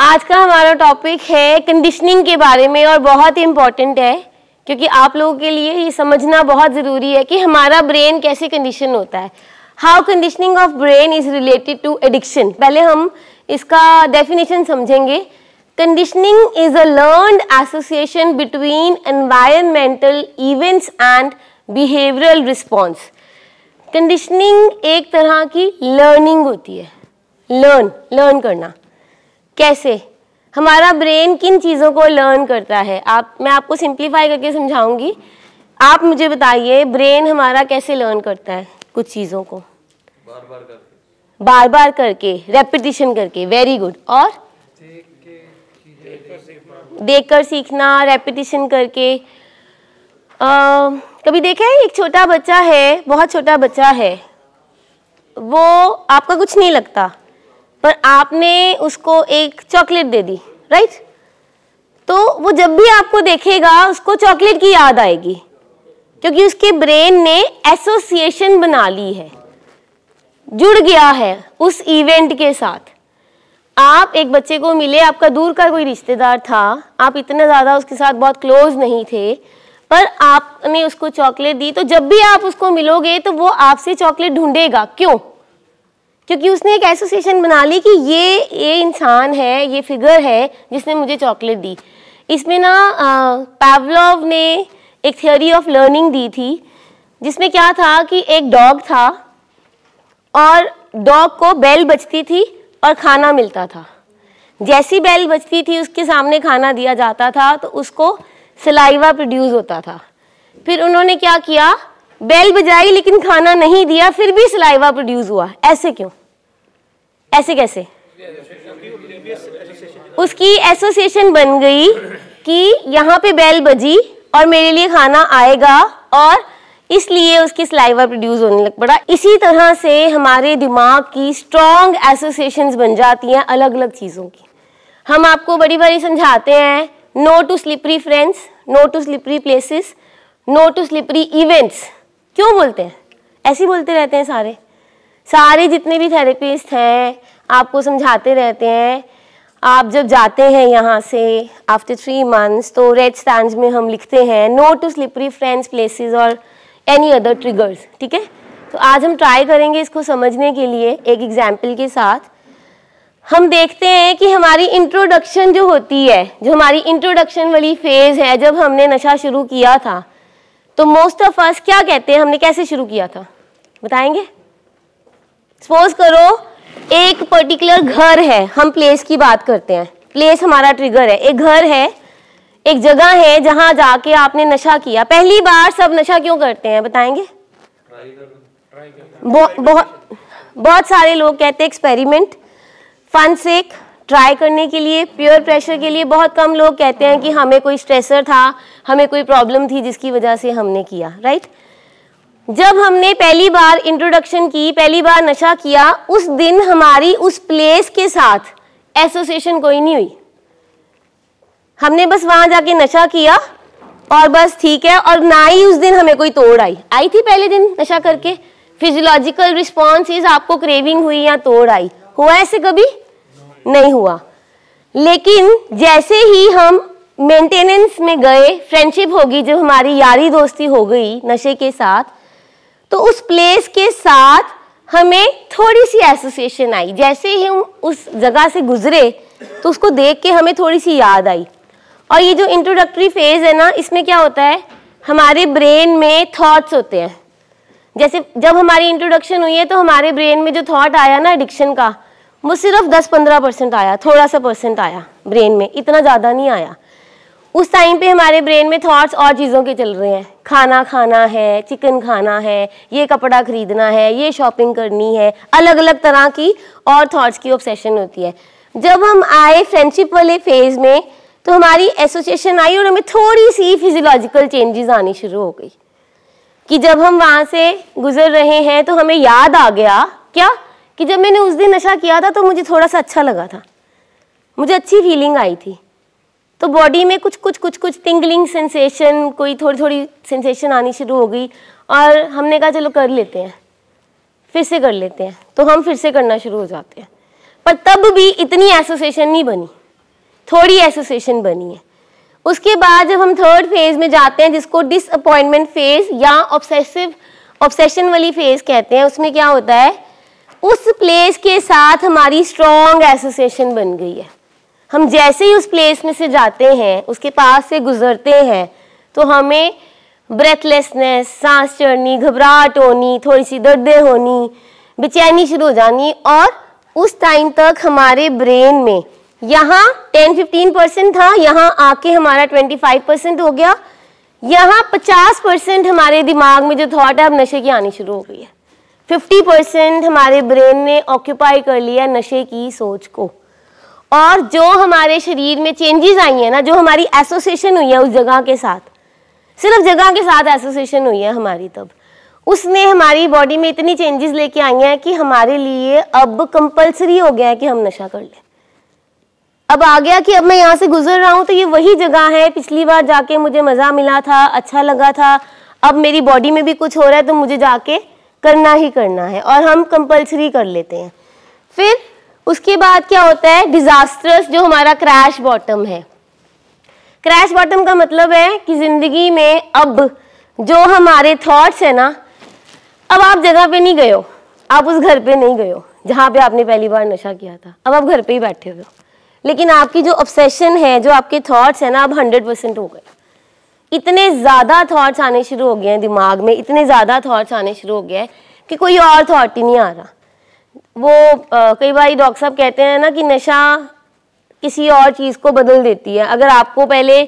आज का हमारा टॉपिक है कंडीशनिंग के बारे में और बहुत ही इम्पॉर्टेंट है क्योंकि आप लोगों के लिए ये समझना बहुत ज़रूरी है कि हमारा ब्रेन कैसे कंडीशन होता है how conditioning of brain is related to addiction पहले हम इसका डेफिनेशन समझेंगे conditioning is a learn association between environmental events and behavioural response conditioning एक तरह की लर्निंग होती है लर्न लर्न करना कैसे हमारा ब्रेन किन चीज़ों को लर्न करता है आप मैं आपको सिंप्लीफाई करके समझाऊंगी आप मुझे बताइए ब्रेन हमारा कैसे लर्न करता है कुछ चीज़ों को बार बार करके बार बार करके रेपिटिशन करके वेरी गुड और देख कर सीखना रेपिटिशन करके आ, कभी देखा है एक छोटा बच्चा है बहुत छोटा बच्चा है वो आपका कुछ नहीं लगता पर आपने उसको एक चॉकलेट दे दी राइट तो वो जब भी आपको देखेगा उसको चॉकलेट की याद आएगी क्योंकि उसके ब्रेन ने एसोसिएशन बना ली है जुड़ गया है उस इवेंट के साथ आप एक बच्चे को मिले आपका दूर का कोई रिश्तेदार था आप इतना ज़्यादा उसके साथ बहुत क्लोज नहीं थे पर आपने उसको चॉकलेट दी तो जब भी आप उसको मिलोगे तो वो आपसे चॉकलेट ढूंढेगा क्यों क्योंकि उसने एक एसोसिएशन बना ली कि ये ये इंसान है ये फिगर है जिसने मुझे चॉकलेट दी इसमें ना पावलोव ने एक थियोरी ऑफ लर्निंग दी थी जिसमें क्या था कि एक डॉग था और डॉग को बेल बजती थी और खाना मिलता था जैसी बेल बजती थी उसके सामने खाना दिया जाता था तो उसको सलाइवा प्रोड्यूस होता था फिर उन्होंने क्या किया बेल बजाई लेकिन खाना नहीं दिया फिर भी सलाइवा प्रोड्यूस हुआ ऐसे क्यों ऐसे कैसे उसकी एसोसिएशन बन गई कि यहाँ पे बेल बजी और मेरे लिए खाना आएगा और इसलिए उसकी सलाइवा प्रोड्यूस होने लग पड़ा इसी तरह से हमारे दिमाग की स्ट्रॉन्ग एसोसिएशंस बन जाती हैं अलग अलग चीज़ों की हम आपको बड़ी बारी समझाते हैं no to slippery friends no to slippery places no to slippery events क्यों बोलते हैं ऐसे बोलते रहते हैं सारे सारे जितने भी थेरेपिस्ट हैं आपको समझाते रहते हैं आप जब जाते हैं यहाँ से आफ्टर थ्री मंथ्स तो रेड स्टैंड में हम लिखते हैं no to slippery friends places और एनी अदर ट्रिगर्स ठीक है तो आज हम ट्राई करेंगे इसको समझने के लिए एक एग्जाम्पल के साथ हम देखते हैं कि हमारी इंट्रोडक्शन जो होती है जो हमारी इंट्रोडक्शन वाली फेज़ है जब हमने नशा शुरू किया था तो मोस्ट ऑफ अस क्या कहते हैं हमने कैसे शुरू किया था बताएंगे सपोज करो एक पर्टिकुलर घर है हम प्लेस की बात करते हैं प्लेस हमारा ट्रिगर है एक घर है एक जगह है जहां जाके आपने नशा किया पहली बार सब नशा क्यों करते हैं बताएंगे बहुत बहुत सारे लोग कहते हैं एक्सपेरिमेंट फन सेक ट्राई करने के लिए प्योर प्रेशर के लिए बहुत कम लोग कहते हैं कि हमें कोई स्ट्रेसर था हमें कोई प्रॉब्लम थी जिसकी वजह से हमने किया राइट जब हमने पहली बार इंट्रोडक्शन की पहली बार नशा किया उस दिन हमारी उस प्लेस के साथ एसोसिएशन कोई नहीं हुई हमने बस वहां जाके नशा किया और बस ठीक है और ना ही उस दिन हमें कोई तोड़ आई आई थी पहले दिन नशा करके फिजियोलॉजिकल रिस्पॉन्स आपको क्रेविंग हुई या तोड़ आई हुआ ऐसे कभी नहीं हुआ लेकिन जैसे ही हम मेंटेनेंस में गए फ्रेंडशिप होगी जब हमारी यारी दोस्ती हो गई नशे के साथ तो उस प्लेस के साथ हमें थोड़ी सी एसोसिएशन आई जैसे ही हम उस जगह से गुजरे तो उसको देख के हमें थोड़ी सी याद आई और ये जो इंट्रोडक्टरी फेज है ना इसमें क्या होता है हमारे ब्रेन में थॉट्स होते हैं जैसे जब हमारी इंट्रोडक्शन हुई है तो हमारे ब्रेन में जो थॉट आया ना एडिक्शन का वो सिर्फ 10-15 परसेंट आया थोड़ा सा परसेंट आया ब्रेन में इतना ज़्यादा नहीं आया उस टाइम पे हमारे ब्रेन में थॉट्स और चीज़ों के चल रहे हैं खाना खाना है चिकन खाना है ये कपड़ा खरीदना है ये शॉपिंग करनी है अलग अलग तरह की और थॉट्स की ऑब्सेशन होती है जब हम आए फ्रेंडशिप वाले फेज़ में तो हमारी एसोसिएशन आई और हमें थोड़ी सी फिजियोलॉजिकल चेंजेस आनी शुरू हो गई कि जब हम वहाँ से गुजर रहे हैं तो हमें याद आ गया क्या कि जब मैंने उस दिन नशा किया था तो मुझे थोड़ा सा अच्छा लगा था मुझे अच्छी फीलिंग आई थी तो बॉडी में कुछ कुछ कुछ कुछ टिंगलिंग सेंसेशन कोई थोड़ी थोड़ी सेंसेशन आनी शुरू हो गई और हमने कहा चलो कर लेते हैं फिर से कर लेते हैं तो हम फिर से करना शुरू हो जाते हैं पर तब भी इतनी एसोसिएशन नहीं बनी थोड़ी एसोसिएशन बनी है उसके बाद जब हम थर्ड फेज में जाते हैं जिसको डिसअपॉइंटमेंट फेज या ऑब्सेसिव ऑब्सेशन वाली फेज कहते हैं उसमें क्या होता है उस प्लेस के साथ हमारी स्ट्रॉन्ग एसोसिएशन बन गई है हम जैसे ही उस प्लेस में से जाते हैं उसके पास से गुजरते हैं तो हमें ब्रेथलेसनेस सांस चढ़नी घबराहट होनी थोड़ी सी दर्दें होनी बेचैनी शुरू हो जानी और उस टाइम तक हमारे ब्रेन में यहाँ 10-15 परसेंट था यहाँ आके हमारा 25 परसेंट हो गया यहाँ 50 परसेंट हमारे दिमाग में जो थॉट है अब नशे की आनी शुरू हो गई है फिफ्टी परसेंट हमारे ब्रेन ने ऑक्यूपाई कर लिया नशे की सोच को और जो हमारे शरीर में चेंजेस आई हैं ना जो हमारी एसोसिएशन हुई है उस जगह के साथ सिर्फ जगह के साथ एसोसिएशन हुई है हमारी तब उसने हमारी बॉडी में इतनी चेंजेस लेके आई हैं कि हमारे लिए अब कंपलसरी हो गया है कि हम नशा कर लें अब आ गया कि अब मैं यहाँ से गुजर रहा हूँ तो ये वही जगह है पिछली बार जाके मुझे मज़ा मिला था अच्छा लगा था अब मेरी बॉडी में भी कुछ हो रहा है तो मुझे जाके करना ही करना है और हम कंपलसरी कर लेते हैं फिर उसके बाद क्या होता है डिजास्टर्स जो हमारा क्रैश बॉटम है क्रैश बॉटम का मतलब है कि ज़िंदगी में अब जो हमारे थॉट्स है ना अब आप जगह पे नहीं गए हो आप उस घर पे नहीं गए हो जहाँ पे आपने पहली बार नशा किया था अब आप घर पे ही बैठे हुए हो लेकिन आपकी जो ऑब्सेशन है जो आपके थॉट्स है ना अब हंड्रेड परसेंट हो गए इतने ज़्यादा थॉट्स आने शुरू हो गए हैं दिमाग में इतने ज़्यादा थॉट्स आने शुरू हो गए हैं कि कोई और थॉट ही नहीं आ रहा वो आ, कई बार डॉक्टर साहब कहते हैं ना कि नशा किसी और चीज़ को बदल देती है अगर आपको पहले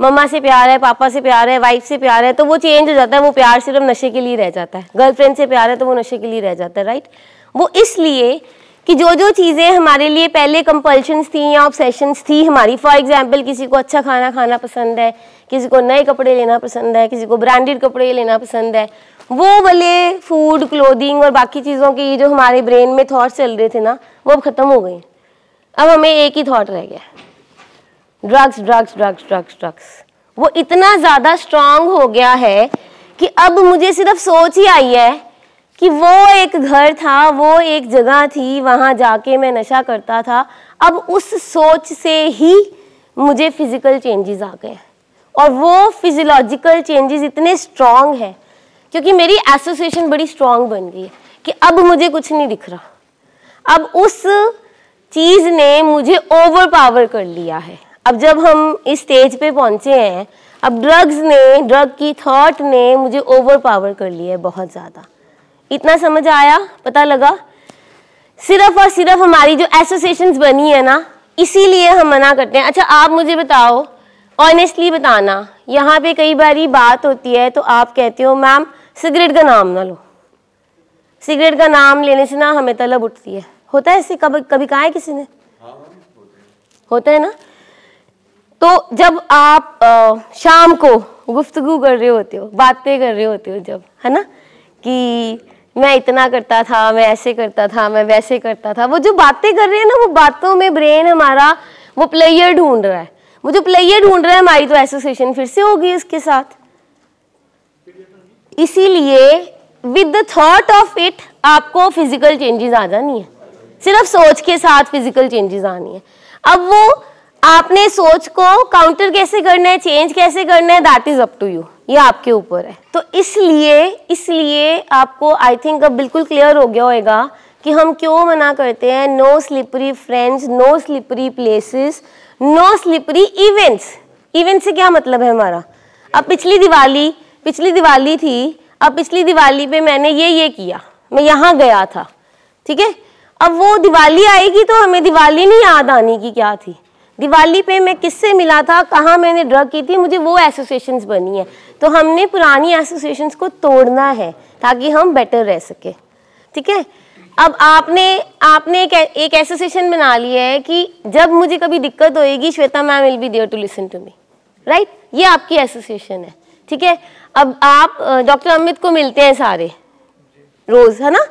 मम्मा से प्यार है पापा से प्यार है वाइफ से प्यार है तो वो चेंज हो जाता है वो प्यार सिर्फ नशे के लिए रह जाता है गर्लफ्रेंड से प्यार है तो वो नशे के लिए रह जाता है राइट वो इसलिए कि जो जो चीज़ें हमारे लिए पहले कंपल्शंस थी या ऑब्सेशंस थी हमारी फॉर एग्जाम्पल किसी को अच्छा खाना खाना पसंद है किसी को नए कपड़े लेना पसंद है किसी को ब्रांडेड कपड़े लेना पसंद है वो भले फूड क्लोदिंग और बाकी चीज़ों के जो हमारे ब्रेन में थाट्स चल रहे थे ना वो अब ख़त्म हो गए अब हमें एक ही थॉट रह गया drugs drugs drugs drugs drugs वो इतना ज़्यादा स्ट्रांग हो गया है कि अब मुझे सिर्फ सोच ही आई है कि वो एक घर था वो एक जगह थी वहाँ जाके मैं नशा करता था अब उस सोच से ही मुझे फिज़िकल चेंजेस आ गए हैं और वो फिजियोलॉजिकल चेंजेस इतने स्ट्रांग हैं क्योंकि मेरी एसोसिएशन बड़ी स्ट्रांग बन गई है कि अब मुझे कुछ नहीं दिख रहा अब उस चीज़ ने मुझे ओवर पावर कर लिया है अब जब हम इस स्टेज पे पहुंचे हैं अब ड्रग्स ने ड्रग की थॉट ने मुझे ओवर पावर कर लिया है बहुत ज़्यादा इतना समझ आया पता लगा सिर्फ और सिर्फ हमारी जो एसोसिएशंस बनी है ना इसीलिए हम मना करते हैं अच्छा आप मुझे बताओ ऑनेस्टली बताना यहाँ पे कई बारी बात होती है तो आप कहते हो मैम सिगरेट का नाम ना लो सिगरेट का नाम लेने से ना हमें तलब उठती है होता है इससे कभी कभी कहा है किसी ने हाँ, होता है ना तो जब आप आ, शाम को गुफ्तगु कर रहे होते हो बातें कर रहे होते हो जब है ना कि मैं इतना करता था मैं ऐसे करता था मैं वैसे करता था वो जो बातें कर रहे हैं ना वो बातों में ब्रेन हमारा वो प्लेयर ढूंढ रहा है वो जो प्लेयर ढूंढ रहा है हमारी तो एसोसिएशन फिर से होगी उसके साथ इसीलिए with the thought of it आपको फिजिकल चेंजेस आ जानी है सिर्फ सोच के साथ फिजिकल चेंजेस आनी है अब वो आपने सोच को काउंटर कैसे करना है चेंज कैसे करना है that is up to you ये आपके ऊपर है तो इसलिए इसलिए आपको आई थिंक अब बिल्कुल क्लियर हो गया होगा कि हम क्यों मना करते हैं no slippery friends no slippery places no slippery events event से क्या मतलब है हमारा अब पिछली दिवाली पिछली दिवाली थी अब पिछली दिवाली पे मैंने ये ये किया मैं यहाँ गया था ठीक है अब वो दिवाली आएगी तो हमें दिवाली नहीं याद आने की क्या थी दिवाली पे मैं किससे मिला था कहाँ मैंने ड्रग की थी मुझे वो एसोसिएशन बनी है तो हमने पुरानी एसोसिएशन को तोड़ना है ताकि हम बेटर रह सके ठीक है अब आपने आपने एक एक एसोसिएशन बना लिया है कि जब मुझे कभी दिक्कत होएगी Shweta ma'am will be there to listen to me right ये आपकी एसोसिएशन है ठीक है अब आप डॉक्टर अमित को मिलते हैं सारे रोज है ना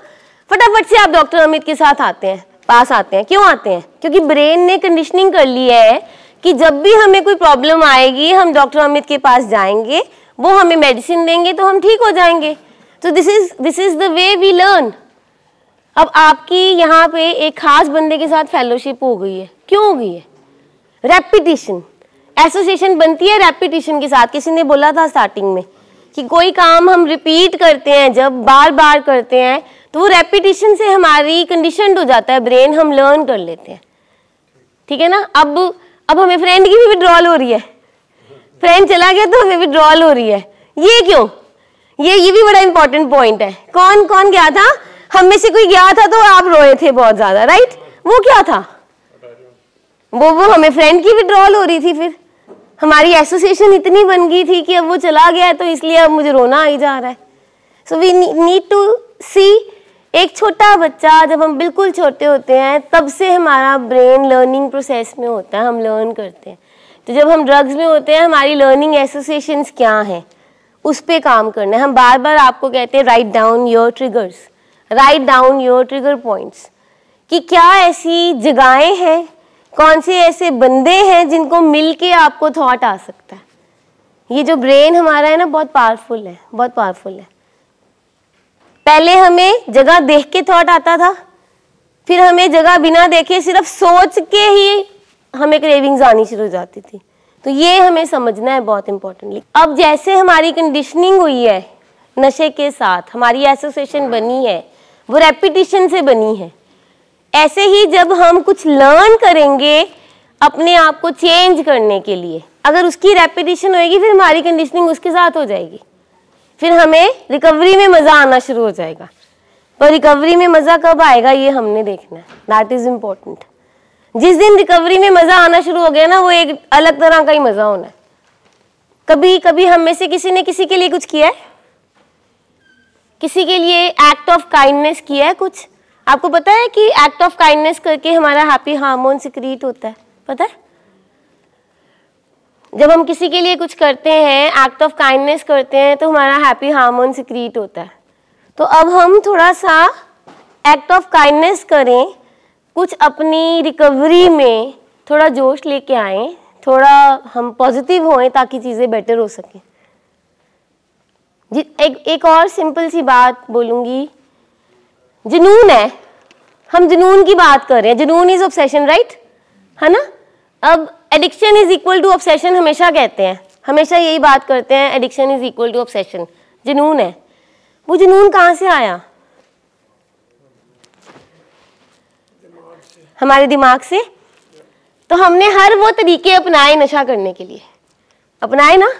फटाफट से आप डॉक्टर अमित के साथ आते हैं पास आते हैं क्यों आते हैं क्योंकि ब्रेन ने कंडीशनिंग कर ली है कि जब भी हमें कोई प्रॉब्लम आएगी हम डॉक्टर अमित के पास जाएंगे वो हमें मेडिसिन देंगे तो हम ठीक हो जाएंगे तो this is this is the way we learn अब आपकी यहाँ पे एक खास बंदे के साथ फेलोशिप हो गई है क्यों हो गई है रेपिटेशन एसोसिएशन बनती है रेपिटेशन के साथ किसी ने बोला था स्टार्टिंग में कि कोई काम हम रिपीट करते हैं जब बार बार करते हैं तो वो रेपिटेशन से हमारी कंडीशन हो जाता है ब्रेन हम लर्न कर लेते हैं ठीक है ना अब अब हमें फ्रेंड की भी विड्रॉल हो रही है फ्रेंड चला गया तो हमें विड्रॉल हो रही है ये क्यों ये ये भी बड़ा इंपॉर्टेंट पॉइंट है कौन कौन गया था हम में से कोई गया था तो आप रोए थे बहुत ज्यादा राइट वो क्या था वो वो हमें फ्रेंड की विड्रॉल हो रही थी फिर हमारी एसोसिएशन इतनी बन गई थी कि अब वो चला गया है तो इसलिए अब मुझे रोना आ ही जा रहा है so we need to see एक छोटा बच्चा जब हम बिल्कुल छोटे होते हैं तब से हमारा ब्रेन लर्निंग प्रोसेस में होता है हम लर्न करते हैं तो जब हम ड्रग्स में होते हैं हमारी लर्निंग एसोसिएशंस क्या हैं उस पर काम करना है हम बार बार आपको कहते हैं write down your triggers write down your trigger points कि क्या ऐसी जगहें हैं कौन से ऐसे बंदे हैं जिनको मिल के आपको थॉट आ सकता है ये जो ब्रेन हमारा है ना बहुत पावरफुल है बहुत पावरफुल है पहले हमें जगह देख के थॉट आता था फिर हमें जगह बिना देखे सिर्फ सोच के ही हमें क्रेविंग्स आनी शुरू हो जाती थी तो ये हमें समझना है बहुत इंपॉर्टेंटली अब जैसे हमारी कंडीशनिंग हुई है नशे के साथ हमारी एसोसिएशन बनी है वो रेपिटेशन से बनी है ऐसे ही जब हम कुछ लर्न करेंगे अपने आप को चेंज करने के लिए अगर उसकी रेपिटेशन होएगी फिर हमारी कंडीशनिंग उसके साथ हो जाएगी फिर हमें रिकवरी में मज़ा आना शुरू हो जाएगा पर रिकवरी में मज़ा कब आएगा ये हमने देखना है दैट इज़ इम्पोर्टेंट जिस दिन रिकवरी में मज़ा आना शुरू हो गया ना वो एक अलग तरह का ही मज़ा होना है कभी कभी हम में से किसी ने किसी के लिए कुछ किया है किसी के लिए एक्ट ऑफ काइंडनेस किया है कुछ आपको पता है कि एक्ट ऑफ काइंडनेस करके हमारा हैप्पी हार्मोन सिक्रीट होता है पता है जब हम किसी के लिए कुछ करते हैं एक्ट ऑफ काइंडनेस करते हैं तो हमारा हैप्पी हार्मोन सिक्रीट होता है तो अब हम थोड़ा सा एक्ट ऑफ काइंडनेस करें कुछ अपनी रिकवरी में थोड़ा जोश लेके आएं थोड़ा हम पॉजिटिव होएं ताकि चीज़ें बेटर हो सकें एक एक और सिंपल सी बात बोलूँगी जुनून है हम जुनून की बात कर रहे हैं जुनून इज़ ऑब्सेशन राइट है ना अब addiction is equal to obsession हमेशा कहते हैं हमेशा यही बात करते हैं addiction is equal to obsession जुनून है वो जुनून कहाँ से आया हमारे दिमाग से तो हमने हर वो तरीके अपनाए नशा करने के लिए अपनाए ना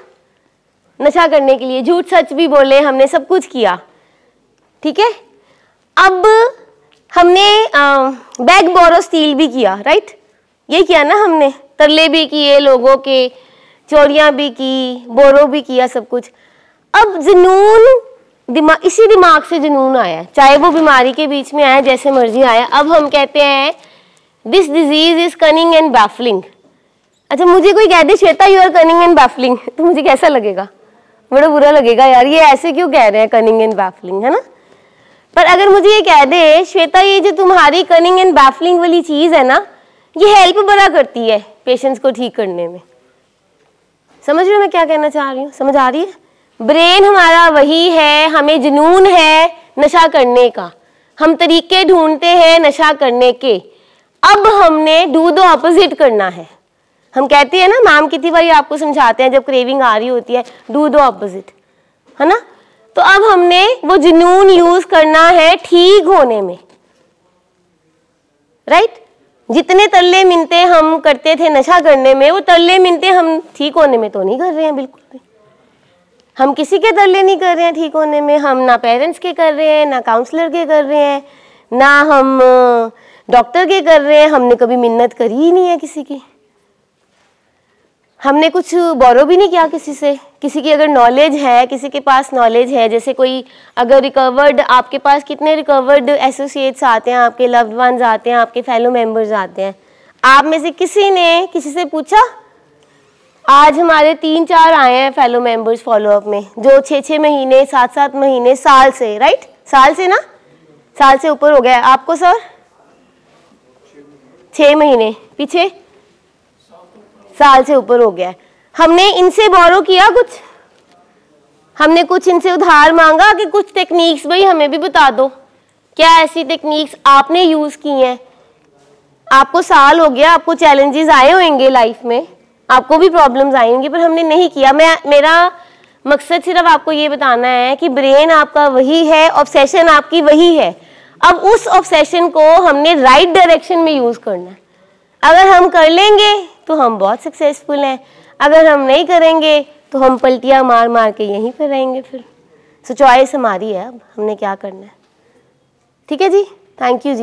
नशा करने के लिए झूठ सच भी बोले हमने सब कुछ किया ठीक है अब हमने बैग बोरो स्टील भी किया राइट ये किया ना हमने तरले भी किए लोगों के चोरियाँ भी की बोरो भी किया सब कुछ अब जुनून दिमा इसी दिमाग से जुनून आया चाहे वो बीमारी के बीच में आया जैसे मर्जी आया अब हम कहते हैं this disease is cunning and baffling अच्छा मुझे कोई कह दे Shweta you are cunning and baffling तो मुझे कैसा लगेगा बड़ा बुरा लगेगा यार ये ऐसे क्यों कह रहे हैं कनिंग एंड बैफलिंग है ना पर अगर मुझे ये कह दे श्वेता ये जो तुम्हारी कनिंग एंड बैफलिंग वाली चीज़ है ना ये हेल्प बड़ा करती है पेशेंट्स को ठीक करने में समझ रहे हो मैं क्या कहना चाह रही हूँ समझ आ रही है ब्रेन हमारा वही है हमें जुनून है नशा करने का हम तरीके ढूंढते हैं नशा करने के अब हमने डू द ऑपोजिट करना है हम कहते हैं ना मैम कितनी बार आपको समझाते हैं जब क्रेविंग आ रही होती है डू दो अपोजिट है ना तो अब हमने वो जुनून यूज करना है ठीक होने में राइट right? जितने तल्ले मिनते हम करते थे नशा करने में वो तल्ले मिनते हम ठीक होने में तो नहीं कर रहे हैं बिल्कुल भी हम किसी के तल्ले नहीं कर रहे हैं ठीक होने में हम ना पेरेंट्स के कर रहे हैं ना काउंसलर के कर रहे हैं ना हम डॉक्टर के कर रहे हैं हमने कभी मिन्नत करी ही नहीं है किसी की हमने कुछ बोरो भी नहीं किया किसी से किसी की अगर नॉलेज है किसी के पास नॉलेज है जैसे कोई अगर रिकवर्ड आपके पास कितने रिकवर्ड एसोसिएट्स आते हैं आपके लव्ड वंस आते हैं आपके फेलो मेंबर्स आते हैं आप में से किसी ने किसी से पूछा आज हमारे तीन चार आए हैं फेलो मेंबर्स फॉलोअप में जो छः छः महीने सात सात महीने साल से राइट साल से ना साल से ऊपर हो गया आपको सर छः महीने पीछे साल से ऊपर हो गया है हमने इनसे बोरो किया कुछ हमने कुछ इनसे उधार मांगा कि कुछ टेक्निक्स भाई हमें भी बता दो क्या ऐसी टेक्निक्स आपने यूज़ की हैं आपको साल हो गया आपको चैलेंजेस आए होंगे लाइफ में आपको भी प्रॉब्लम्स आई होंगी पर हमने नहीं किया मैं मेरा मकसद सिर्फ आपको ये बताना है कि ब्रेन आपका वही है ऑब्सेशन आपकी वही है अब उस ऑब्सेशन को हमने राइट right डायरेक्शन में यूज़ करना है अगर हम कर लेंगे तो हम बहुत सक्सेसफुल हैं अगर हम नहीं करेंगे तो हम पलटियाँ मार मार के यहीं पर रहेंगे फिर सो चॉइस हमारी है अब हमने क्या करना है ठीक है जी थैंक यू जी